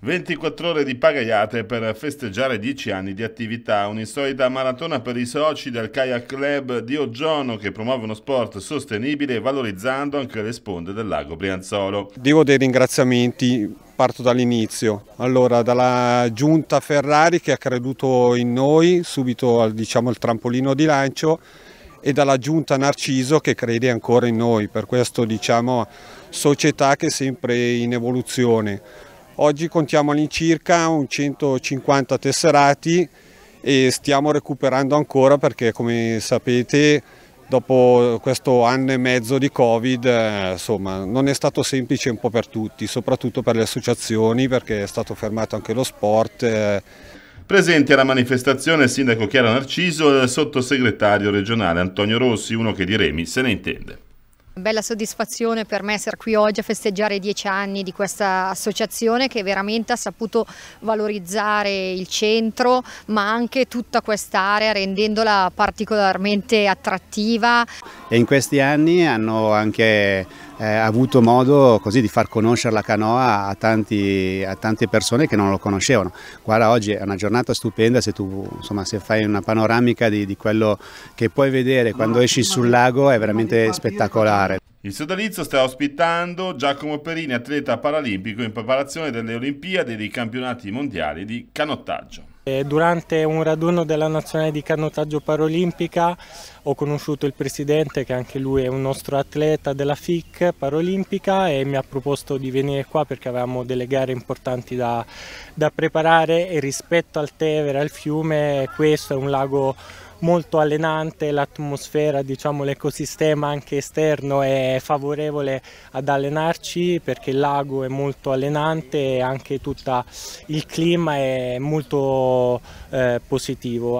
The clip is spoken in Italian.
24 ore di pagaiate per festeggiare 10 anni di attività, un'insolita maratona per i soci del Kayak Club di Oggiono che promuove uno sport sostenibile valorizzando anche le sponde del lago Brianzolo. Devo dei ringraziamenti, parto dall'inizio, allora dalla giunta Ferrari che ha creduto in noi subito al diciamo, trampolino di lancio e dalla giunta Narciso che crede ancora in noi, per questo diciamo società che è sempre in evoluzione Oggi contiamo all'incirca 150 tesserati e stiamo recuperando ancora perché come sapete dopo questo anno e mezzo di Covid eh, insomma, non è stato semplice un po' per tutti, soprattutto per le associazioni perché è stato fermato anche lo sport. Eh. Presenti alla manifestazione il sindaco Chiara Narciso e il sottosegretario regionale Antonio Rossi, uno che di Remi se ne intende. Bella soddisfazione per me essere qui oggi a festeggiare i dieci anni di questa associazione che veramente ha saputo valorizzare il centro ma anche tutta quest'area rendendola particolarmente attrattiva. E in questi anni hanno anche eh, avuto modo così di far conoscere la canoa a, tanti, a, tante persone che non lo conoscevano. Guarda oggi è una giornata stupenda se tu insomma, se fai una panoramica di, di quello che puoi vedere quando esci sul lago è veramente spettacolare. Il sodalizio sta ospitando Giacomo Perini, atleta paralimpico in preparazione delle Olimpiadi e dei campionati mondiali di canottaggio. Eh, durante un raduno della nazionale di canottaggio parolimpica ho conosciuto il presidente che anche lui è un nostro atleta della FIC parolimpica e mi ha proposto di venire qua perché avevamo delle gare importanti da, da preparare e rispetto al Tevere, al fiume, questo è un lago molto allenante, l'atmosfera, diciamo, l'ecosistema anche esterno è favorevole ad allenarci perché il lago è molto allenante e anche tutto il clima è molto eh, positivo.